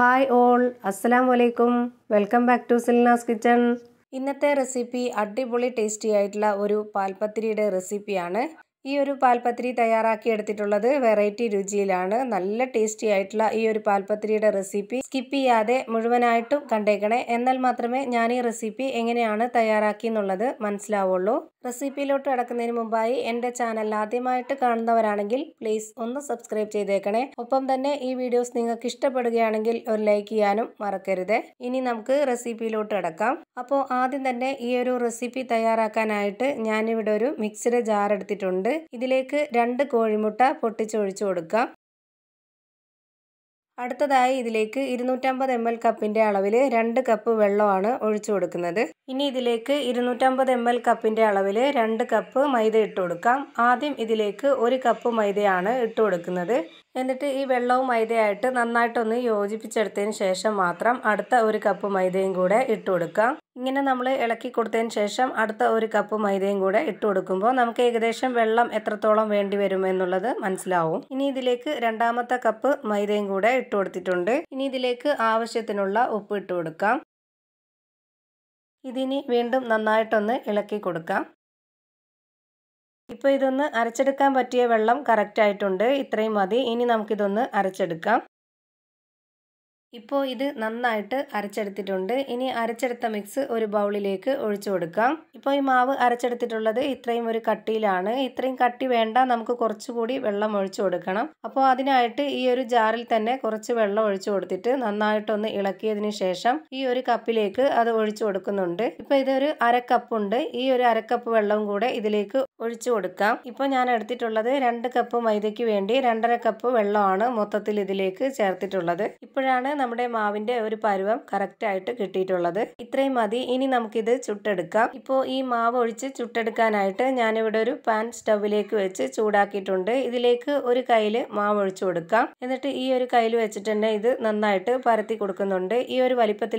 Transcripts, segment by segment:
hi all അസ്സലാം വലൈക്കും welcome back to Silnas kitchen ഇന്നത്തെ റെസിപ്പി അടിപൊളി ടേസ്റ്റി ആയിട്ടുള്ള ഒരു പാൽപ്പത്തിരിയുടെ റെസിപ്പിയാണ് ഈ ഒരു പാൽപ്പത്തിരി തയ്യാറാക്കി എടുത്തിട്ടുള്ളത് വെറൈറ്റി രുചിയിലാണ് നല്ല ടേസ്റ്റി ആയിട്ടുള്ള ഈ ഒരു പാൽപ്പത്തിരിയുടെ റെസിപ്പി സ്കിപ്പ് ചെയ്യാതെ മുഴുവനായിട്ടും കണ്ടേക്കണേ എന്നാൽ മാത്രമേ ഞാൻ ഈ റെസിപ്പി എങ്ങനെയാണ് തയ്യാറാക്കി എന്നുള്ളത് മനസ്സിലാവുള്ളൂ റെസിപ്പിയിലോട്ട് കടക്കുന്നതിന് മുമ്പായി എൻ്റെ ചാനൽ ആദ്യമായിട്ട് കാണുന്നവരാണെങ്കിൽ പ്ലീസ് ഒന്ന് സബ്സ്ക്രൈബ് ചെയ്തേക്കണേ ഒപ്പം തന്നെ ഈ വീഡിയോസ് നിങ്ങൾക്ക് ഇഷ്ടപ്പെടുകയാണെങ്കിൽ ഒരു ലൈക്ക് ചെയ്യാനും മറക്കരുത് ഇനി നമുക്ക് റെസിപ്പിയിലോട്ട് കിടക്കാം അപ്പോൾ ആദ്യം തന്നെ ഈ ഒരു റെസിപ്പി തയ്യാറാക്കാനായിട്ട് ഞാനിവിടെ ഒരു മിക്സിയുടെ ജാർ എടുത്തിട്ടുണ്ട് ഇതിലേക്ക് രണ്ട് കോഴിമുട്ട പൊട്ടിച്ചൊഴിച്ചു കൊടുക്കാം അടുത്തതായി ഇതിലേക്ക് ഇരുന്നൂറ്റമ്പത് എം എൽ കപ്പിൻ്റെ അളവിൽ രണ്ട് കപ്പ് വെള്ളമാണ് ഒഴിച്ചു കൊടുക്കുന്നത് ഇനി ഇതിലേക്ക് ഇരുന്നൂറ്റമ്പത് എം എൽ കപ്പിൻ്റെ അളവിൽ രണ്ട് കപ്പ് മൈദ ഇട്ട് കൊടുക്കാം ആദ്യം ഇതിലേക്ക് ഒരു കപ്പ് മൈദയാണ് ഇട്ട് കൊടുക്കുന്നത് എന്നിട്ട് ഈ വെള്ളവും മൈദയായിട്ട് നന്നായിട്ടൊന്ന് യോജിപ്പിച്ചെടുത്തതിന് ശേഷം മാത്രം അടുത്ത ഒരു കപ്പ് മൈദയും കൂടെ ഇട്ട് കൊടുക്കാം ഇങ്ങനെ നമ്മൾ ഇളക്കി കൊടുത്തതിന് ശേഷം അടുത്ത ഒരു കപ്പ് മൈദയും കൂടെ ഇട്ട് കൊടുക്കുമ്പോൾ നമുക്ക് ഏകദേശം വെള്ളം എത്രത്തോളം വേണ്ടി വരും എന്നുള്ളത് മനസ്സിലാവും ഇനി ഇതിലേക്ക് രണ്ടാമത്തെ കപ്പ് മൈദയും കൂടെ ഇട്ട് കൊടുത്തിട്ടുണ്ട് ഇനി ഇതിലേക്ക് ആവശ്യത്തിനുള്ള ഉപ്പ് ഇട്ട് കൊടുക്കാം ഇതിനി വീണ്ടും നന്നായിട്ടൊന്ന് ഇളക്കി കൊടുക്കാം ഇപ്പോൾ ഇതൊന്ന് അരച്ചെടുക്കാൻ പറ്റിയ വെള്ളം കറക്റ്റ് ആയിട്ടുണ്ട് ഇത്രയും മതി ഇനി നമുക്കിതൊന്ന് അരച്ചെടുക്കാം ഇപ്പോൾ ഇത് നന്നായിട്ട് അരച്ചെടുത്തിട്ടുണ്ട് ഇനി അരച്ചെടുത്ത മിക്സ് ഒരു ബൗളിലേക്ക് ഒഴിച്ചു കൊടുക്കാം ഇപ്പോൾ ഈ മാവ് അരച്ചെടുത്തിട്ടുള്ളത് ഇത്രയും ഒരു കട്ടിയിലാണ് ഇത്രയും കട്ടി വേണ്ട നമുക്ക് കുറച്ചുകൂടി വെള്ളം ഒഴിച്ചു കൊടുക്കണം അപ്പോൾ അതിനായിട്ട് ഈ ഒരു ജാറിൽ തന്നെ കുറച്ച് വെള്ളം ഒഴിച്ചു കൊടുത്തിട്ട് നന്നായിട്ടൊന്ന് ഇളക്കിയതിന് ശേഷം ഈ ഒരു കപ്പിലേക്ക് അത് ഒഴിച്ചു കൊടുക്കുന്നുണ്ട് ഇപ്പോൾ ഇതൊരു അരക്കപ്പുണ്ട് ഈ ഒരു അരക്കപ്പ് വെള്ളവും കൂടെ ഇതിലേക്ക് ഒഴിച്ചു കൊടുക്കാം ഇപ്പോൾ ഞാൻ എടുത്തിട്ടുള്ളത് രണ്ട് കപ്പ് മൈദയ്ക്ക് വേണ്ടി രണ്ടര കപ്പ് വെള്ളമാണ് മൊത്തത്തിൽ ഇതിലേക്ക് ചേർത്തിട്ടുള്ളത് ഇപ്പോഴാണ് നമ്മുടെ മാവിന്റെ ഒരു പരുവം ആയിട്ട് കിട്ടിയിട്ടുള്ളത് ഇത്രയും മതി ഇനി നമുക്കിത് ചുട്ടെടുക്കാം ഇപ്പോൾ ഈ മാവ് ഒഴിച്ച് ചുട്ടെടുക്കാനായിട്ട് ഞാനിവിടെ ഒരു പാൻ സ്റ്റവിലേക്ക് വെച്ച് ചൂടാക്കിയിട്ടുണ്ട് ഇതിലേക്ക് ഒരു കയ്യിൽ മാവ് ഒഴിച്ചു കൊടുക്കാം എന്നിട്ട് ഈ ഒരു കയ്യിൽ വെച്ചിട്ട് തന്നെ ഇത് നന്നായിട്ട് പരത്തി കൊടുക്കുന്നുണ്ട് ഈ ഒരു പരത്തി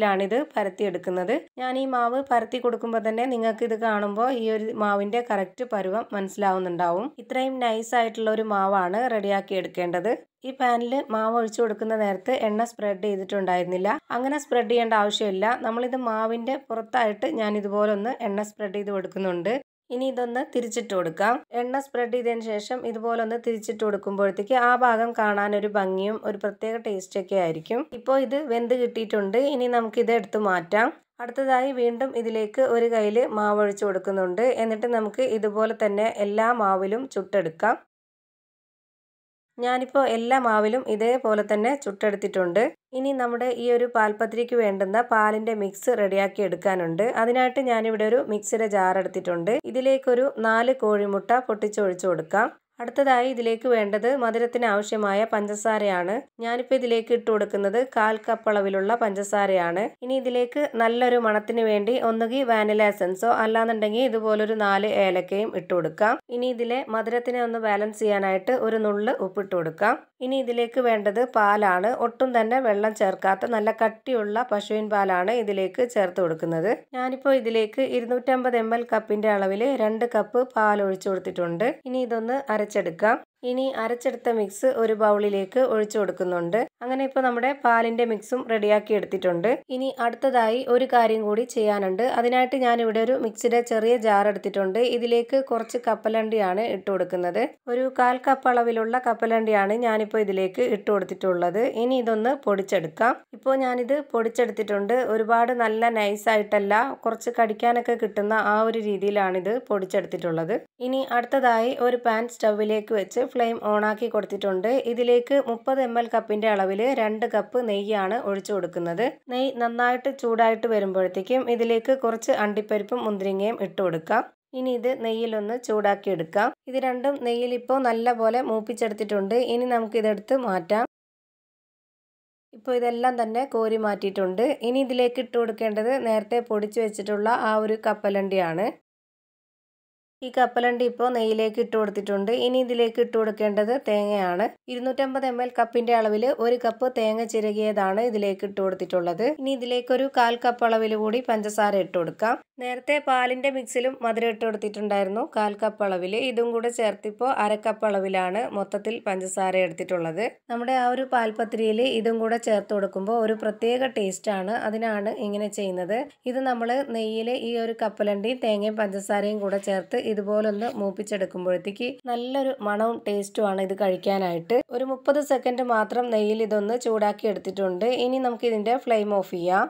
പരത്തിയെടുക്കുന്നത് ഞാൻ ഈ മാവ് പരത്തി കൊടുക്കുമ്പോൾ തന്നെ നിങ്ങൾക്ക് ഇത് കാണുമ്പോൾ ഈ ഒരു മാവിന്റെ കറക്റ്റ് പരുവം മനസ്സിലാവുന്നുണ്ടാവും ഇത്രയും നൈസ് ആയിട്ടുള്ള ഒരു മാവാണ് റെഡിയാക്കി എടുക്കേണ്ടത് ഈ പാനിൽ മാവ് ഒഴിച്ചു കൊടുക്കുന്ന നേരത്ത് എണ്ണ സ്പ്രെഡ് ചെയ്തിട്ടുണ്ടായിരുന്നില്ല അങ്ങനെ സ്പ്രെഡ് ചെയ്യേണ്ട ആവശ്യമില്ല നമ്മളിത് മാവിൻ്റെ പുറത്തായിട്ട് ഞാൻ ഇതുപോലെ ഒന്ന് എണ്ണ സ്പ്രെഡ് ചെയ്ത് കൊടുക്കുന്നുണ്ട് ഇനി ഇതൊന്ന് തിരിച്ചിട്ട് കൊടുക്കാം എണ്ണ സ്പ്രെഡ് ചെയ്തതിന് ശേഷം ഇതുപോലെ ഒന്ന് തിരിച്ചിട്ട് കൊടുക്കുമ്പോഴത്തേക്ക് ആ ഭാഗം കാണാൻ ഒരു ഭംഗിയും ഒരു പ്രത്യേക ടേസ്റ്റൊക്കെ ആയിരിക്കും ഇപ്പോൾ ഇത് വെന്ത് കിട്ടിയിട്ടുണ്ട് ഇനി നമുക്കിത് എടുത്തു മാറ്റാം അടുത്തതായി വീണ്ടും ഇതിലേക്ക് ഒരു കയ്യിൽ മാവ് ഒഴിച്ചു കൊടുക്കുന്നുണ്ട് എന്നിട്ട് നമുക്ക് ഇതുപോലെ തന്നെ എല്ലാ മാവിലും ചുട്ടെടുക്കാം ഞാനിപ്പോൾ എല്ലാ മാവിലും ഇതേപോലെ തന്നെ ചുട്ടെടുത്തിട്ടുണ്ട് ഇനി നമ്മുടെ ഈ ഒരു പാൽപത്രിക്ക് വേണ്ടുന്ന പാലിൻ്റെ മിക്സ് റെഡിയാക്കി എടുക്കാനുണ്ട് അതിനായിട്ട് ഞാനിവിടെ ഒരു മിക്സിയുടെ ജാർ എടുത്തിട്ടുണ്ട് ഇതിലേക്കൊരു നാല് കോഴിമുട്ട പൊട്ടിച്ചൊഴിച്ചു കൊടുക്കാം അടുത്തതായി ഇതിലേക്ക് വേണ്ടത് മധുരത്തിന് ആവശ്യമായ പഞ്ചസാരയാണ് ഞാനിപ്പോൾ ഇതിലേക്ക് ഇട്ട് കൊടുക്കുന്നത് കാൽ കപ്പ് അളവിലുള്ള പഞ്ചസാരയാണ് ഇനി ഇതിലേക്ക് നല്ലൊരു മണത്തിന് വേണ്ടി ഒന്നുകിൽ വാനില എസൻസോ അല്ലാന്നുണ്ടെങ്കിൽ ഇതുപോലൊരു നാല് ഏലക്കയും ഇട്ട് കൊടുക്കാം ഇനി ഇതിലെ മധുരത്തിനെ ഒന്ന് ബാലൻസ് ചെയ്യാനായിട്ട് ഒരു നുള്ള് ഉപ്പിട്ട് കൊടുക്കാം ഇനി ഇതിലേക്ക് വേണ്ടത് പാലാണ് ഒട്ടും തന്നെ വെള്ളം ചേർക്കാത്ത നല്ല കട്ടിയുള്ള പശുവിൻ പാലാണ് ഇതിലേക്ക് ചേർത്ത് കൊടുക്കുന്നത് ഞാനിപ്പോൾ ഇതിലേക്ക് ഇരുന്നൂറ്റമ്പത് എം എൽ കപ്പിൻ്റെ അളവിൽ രണ്ട് കപ്പ് പാൽ ഒഴിച്ചു കൊടുത്തിട്ടുണ്ട് ഇനി ഇതൊന്ന് അരച്ചെടുക്കാം ഇനി അരച്ചെടുത്ത മിക്സ് ഒരു ബൗളിലേക്ക് ഒഴിച്ചു കൊടുക്കുന്നുണ്ട് അങ്ങനെ ഇപ്പൊ നമ്മുടെ പാലിന്റെ മിക്സും റെഡിയാക്കി എടുത്തിട്ടുണ്ട് ഇനി അടുത്തതായി ഒരു കാര്യം കൂടി ചെയ്യാനുണ്ട് അതിനായിട്ട് ഞാൻ ഇവിടെ ഒരു മിക്സിയുടെ ചെറിയ ജാർ എടുത്തിട്ടുണ്ട് ഇതിലേക്ക് കുറച്ച് കപ്പലണ്ടിയാണ് ഇട്ട് കൊടുക്കുന്നത് ഒരു കാൽ കപ്പ് അളവിലുള്ള കപ്പലണ്ടിയാണ് ഞാനിപ്പോ ഇതിലേക്ക് ഇട്ട് കൊടുത്തിട്ടുള്ളത് ഇനി ഇതൊന്ന് പൊടിച്ചെടുക്കാം ഇപ്പോൾ ഞാനിത് പൊടിച്ചെടുത്തിട്ടുണ്ട് ഒരുപാട് നല്ല നൈസായിട്ടല്ല കുറച്ച് കടിക്കാനൊക്കെ കിട്ടുന്ന ആ ഒരു രീതിയിലാണ് ഇത് പൊടിച്ചെടുത്തിട്ടുള്ളത് ഇനി അടുത്തതായി ഒരു പാൻ സ്റ്റൗവിലേക്ക് വെച്ച് ഫ്ലെയിം ഓണാക്കി കൊടുത്തിട്ടുണ്ട് ഇതിലേക്ക് മുപ്പത് എം എൽ കപ്പിൻ്റെ അളവിൽ രണ്ട് കപ്പ് നെയ്യാണ് ഒഴിച്ചു കൊടുക്കുന്നത് നെയ്യ് നന്നായിട്ട് ചൂടായിട്ട് വരുമ്പോഴത്തേക്കും ഇതിലേക്ക് കുറച്ച് അണ്ടിപ്പരിപ്പും മുന്തിരിങ്ങയും ഇട്ട് കൊടുക്കാം ഇനി ഇത് നെയ്യിലൊന്ന് ചൂടാക്കിയെടുക്കാം ഇത് രണ്ടും ഇപ്പോൾ നല്ല പോലെ മൂപ്പിച്ചെടുത്തിട്ടുണ്ട് ഇനി നമുക്കിതെടുത്ത് മാറ്റാം ഇപ്പോൾ ഇതെല്ലാം തന്നെ കോരി മാറ്റിയിട്ടുണ്ട് ഇനി ഇതിലേക്ക് ഇട്ട് കൊടുക്കേണ്ടത് നേരത്തെ പൊടിച്ചു വെച്ചിട്ടുള്ള ആ ഒരു കപ്പലണ്ടിയാണ് ഈ കപ്പലണ്ടി ഇപ്പോൾ നെയ്യിലേക്ക് ഇട്ട് കൊടുത്തിട്ടുണ്ട് ഇനി ഇതിലേക്ക് ഇട്ട് കൊടുക്കേണ്ടത് തേങ്ങയാണ് ഇരുന്നൂറ്റമ്പത് എം എൽ കപ്പിന്റെ അളവിൽ ഒരു കപ്പ് തേങ്ങ ചിരകിയതാണ് ഇതിലേക്ക് ഇട്ട് കൊടുത്തിട്ടുള്ളത് ഇനി ഇതിലേക്ക് ഒരു കാൽ കപ്പ് അളവിൽ കൂടി പഞ്ചസാര ഇട്ട് കൊടുക്കാം നേരത്തെ പാലിന്റെ മിക്സിലും മധുരം ഇട്ട് കൊടുത്തിട്ടുണ്ടായിരുന്നു കാൽ കപ്പ് അളവിൽ ഇതും കൂടെ ചേർത്തിപ്പോൾ അരക്കപ്പ് അളവിലാണ് മൊത്തത്തിൽ പഞ്ചസാര എടുത്തിട്ടുള്ളത് നമ്മുടെ ആ ഒരു പാൽപത്രിയിൽ ഇതും കൂടെ ചേർത്ത് കൊടുക്കുമ്പോൾ ഒരു പ്രത്യേക ടേസ്റ്റാണ് അതിനാണ് ഇങ്ങനെ ചെയ്യുന്നത് ഇത് നമ്മൾ നെയ്യിൽ ഈ ഒരു കപ്പലണ്ടി തേങ്ങയും പഞ്ചസാരയും കൂടെ ചേർത്ത് ഇതുപോലൊന്ന് മൂപ്പിച്ചെടുക്കുമ്പോഴത്തേക്ക് നല്ലൊരു മണവും ടേസ്റ്റുമാണ് ഇത് കഴിക്കാനായിട്ട് ഒരു മുപ്പത് സെക്കൻഡ് മാത്രം നെയ്യിൽ ഇതൊന്ന് ചൂടാക്കി എടുത്തിട്ടുണ്ട് ഇനി നമുക്ക് ഇതിൻ്റെ ഫ്ലെയിം ഓഫ് ചെയ്യാം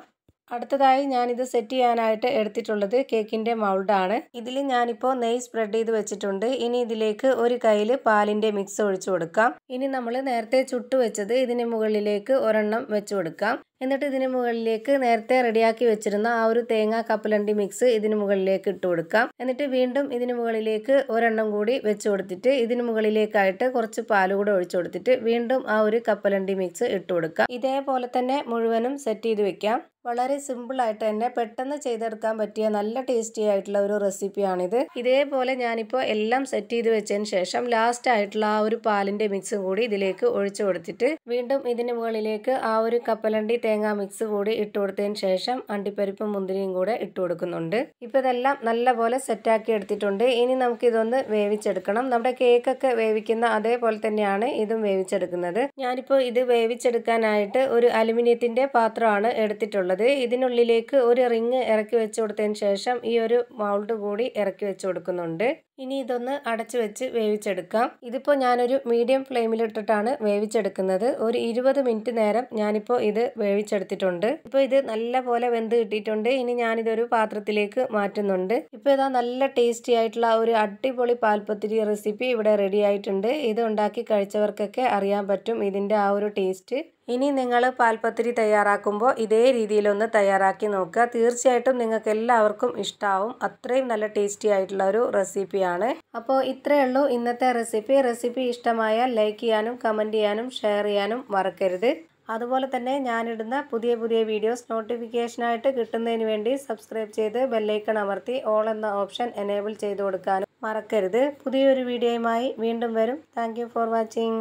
അടുത്തതായി ഞാനിത് സെറ്റ് ചെയ്യാനായിട്ട് എടുത്തിട്ടുള്ളത് കേക്കിൻ്റെ മൗൾഡാണ് ഇതിൽ ഞാനിപ്പോൾ നെയ് സ്പ്രെഡ് ചെയ്ത് വെച്ചിട്ടുണ്ട് ഇനി ഇതിലേക്ക് ഒരു കയ്യിൽ പാലിൻ്റെ മിക്സ് ഒഴിച്ചു കൊടുക്കാം ഇനി നമ്മൾ നേരത്തെ ചുട്ടു വെച്ചത് ഇതിന് മുകളിലേക്ക് ഒരെണ്ണം വെച്ചു കൊടുക്കാം എന്നിട്ട് ഇതിന് മുകളിലേക്ക് നേരത്തെ റെഡിയാക്കി വെച്ചിരുന്ന ആ ഒരു തേങ്ങ കപ്പലണ്ടി മിക്സ് ഇതിന് മുകളിലേക്ക് ഇട്ട് കൊടുക്കാം എന്നിട്ട് വീണ്ടും ഇതിന് മുകളിലേക്ക് ഒരെണ്ണം കൂടി വെച്ച് കൊടുത്തിട്ട് ഇതിന് മുകളിലേക്കായിട്ട് കുറച്ച് പാല് കൂടെ ഒഴിച്ചു കൊടുത്തിട്ട് വീണ്ടും ആ ഒരു കപ്പലണ്ടി മിക്സ് ഇട്ട് കൊടുക്കാം ഇതേപോലെ തന്നെ മുഴുവനും സെറ്റ് ചെയ്ത് വെക്കാം വളരെ സിമ്പിൾ ആയിട്ട് തന്നെ പെട്ടെന്ന് ചെയ്തെടുക്കാൻ പറ്റിയ നല്ല ടേസ്റ്റി ആയിട്ടുള്ള ഒരു റെസിപ്പിയാണിത് ഇതേപോലെ ഞാനിപ്പോൾ എല്ലാം സെറ്റ് ചെയ്ത് വെച്ചതിന് ശേഷം ലാസ്റ്റ് ആയിട്ടുള്ള ആ ഒരു പാലിന്റെ മിക്സും കൂടി ഇതിലേക്ക് ഒഴിച്ചു കൊടുത്തിട്ട് വീണ്ടും ഇതിന് മുകളിലേക്ക് ആ ഒരു കപ്പലണ്ടി തേങ്ങാ മിക്സ് കൂടി ഇട്ട് കൊടുത്തതിന് ശേഷം അണ്ടിപ്പരിപ്പും മുന്തിരിയും കൂടെ ഇട്ട് കൊടുക്കുന്നുണ്ട് ഇപ്പോൾ ഇതെല്ലാം നല്ലപോലെ സെറ്റാക്കി എടുത്തിട്ടുണ്ട് ഇനി നമുക്കിതൊന്ന് വേവിച്ചെടുക്കണം നമ്മുടെ കേക്കൊക്കെ വേവിക്കുന്ന അതേപോലെ തന്നെയാണ് ഇതും വേവിച്ചെടുക്കുന്നത് ഞാനിപ്പോൾ ഇത് വേവിച്ചെടുക്കാനായിട്ട് ഒരു അലുമിനിയത്തിൻ്റെ പാത്രമാണ് എടുത്തിട്ടുള്ളത് ഇതിനുള്ളിലേക്ക് ഒരു റിങ് ഇറക്കി വെച്ച് കൊടുത്തതിന് ശേഷം ഈ ഒരു മൗൾഡ് കൂടി ഇറക്കി വെച്ച് കൊടുക്കുന്നുണ്ട് ഇനി ഇതൊന്ന് അടച്ചു വെച്ച് വേവിച്ചെടുക്കാം ഇതിപ്പോൾ ഞാനൊരു മീഡിയം ഫ്ലെയിമിലിട്ടിട്ടാണ് വേവിച്ചെടുക്കുന്നത് ഒരു ഇരുപത് മിനിറ്റ് നേരം ഞാനിപ്പോൾ ഇത് വേവി വേവിച്ചെടുത്തിട്ടുണ്ട് ഇപ്പോൾ ഇത് നല്ല പോലെ വെന്ത് കിട്ടിയിട്ടുണ്ട് ഇനി ഞാനിതൊരു പാത്രത്തിലേക്ക് മാറ്റുന്നുണ്ട് ഇപ്പോൾ ഇതാ നല്ല ടേസ്റ്റി ആയിട്ടുള്ള ഒരു അടിപൊളി പാൽപ്പത്തിരി റെസിപ്പി ഇവിടെ റെഡി ആയിട്ടുണ്ട് ഇത് ഉണ്ടാക്കി കഴിച്ചവർക്കൊക്കെ അറിയാൻ പറ്റും ഇതിൻ്റെ ആ ഒരു ടേസ്റ്റ് ഇനി നിങ്ങൾ പാൽപ്പത്തിരി തയ്യാറാക്കുമ്പോൾ ഇതേ രീതിയിലൊന്ന് തയ്യാറാക്കി നോക്കുക തീർച്ചയായിട്ടും നിങ്ങൾക്ക് എല്ലാവർക്കും ഇഷ്ടമാവും അത്രയും നല്ല ടേസ്റ്റി ആയിട്ടുള്ള ഒരു റെസിപ്പിയാണ് അപ്പോൾ ഇത്രയേ ഉള്ളൂ ഇന്നത്തെ റെസിപ്പി റെസിപ്പി ഇഷ്ടമായാൽ ലൈക്ക് ചെയ്യാനും കമൻറ്റ് ചെയ്യാനും ഷെയർ ചെയ്യാനും മറക്കരുത് അതുപോലെ തന്നെ ഞാനിടുന്ന പുതിയ പുതിയ വീഡിയോസ് നോട്ടിഫിക്കേഷനായിട്ട് കിട്ടുന്നതിന് വേണ്ടി സബ്സ്ക്രൈബ് ചെയ്ത് ബെല്ലൈക്കൺ അമർത്തി ഓൾ എന്ന ഓപ്ഷൻ എനേബിൾ ചെയ്ത് കൊടുക്കാനും മറക്കരുത് പുതിയൊരു വീഡിയോയുമായി വീണ്ടും വരും താങ്ക് ഫോർ വാച്ചിങ്